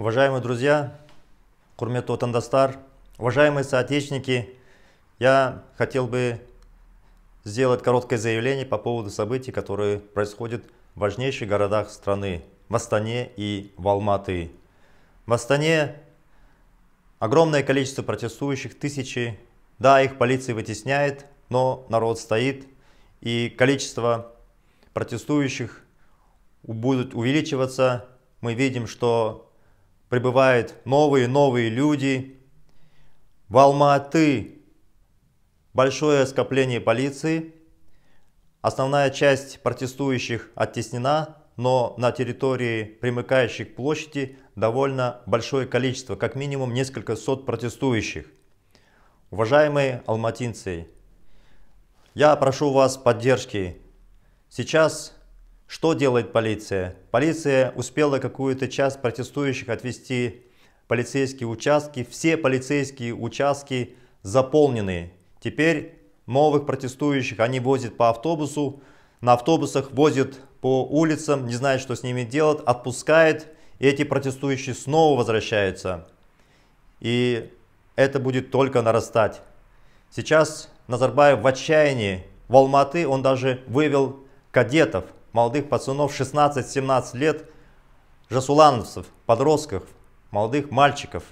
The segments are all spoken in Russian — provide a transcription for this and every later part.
Уважаемые друзья, Курмет Отандастар, уважаемые соотечественники, я хотел бы сделать короткое заявление по поводу событий, которые происходят в важнейших городах страны – в Астане и в Алматы. В Астане огромное количество протестующих, тысячи. Да, их полиция вытесняет, но народ стоит, и количество протестующих будет увеличиваться. Мы видим, что прибывают новые новые люди. В Алматы большое скопление полиции. Основная часть протестующих оттеснена, но на территории, примыкающей к площади, довольно большое количество, как минимум несколько сот протестующих. Уважаемые алматинцы, я прошу вас поддержки. Сейчас что делает полиция? Полиция успела какую-то часть протестующих отвести полицейские участки. Все полицейские участки заполнены. Теперь новых протестующих они возят по автобусу. На автобусах возят по улицам, не знает, что с ними делать, отпускает. И эти протестующие снова возвращаются. И это будет только нарастать. Сейчас Назарбаев в отчаянии. В Алматы он даже вывел кадетов – молодых пацанов 16-17 лет, жасулановцев, подростков, молодых мальчиков.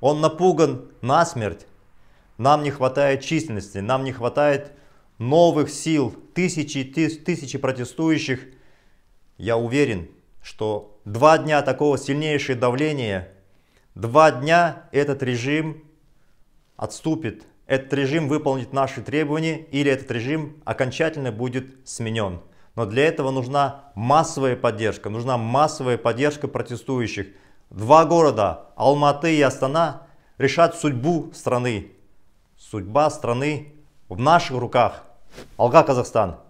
Он напуган насмерть. Нам не хватает численности, нам не хватает новых сил, тысячи, тысячи протестующих. Я уверен, что два дня такого сильнейшего давления, два дня этот режим отступит. Этот режим выполнит наши требования или этот режим окончательно будет сменен. Но для этого нужна массовая поддержка, нужна массовая поддержка протестующих. Два города, Алматы и Астана, решат судьбу страны. Судьба страны в наших руках. Алга, Казахстан.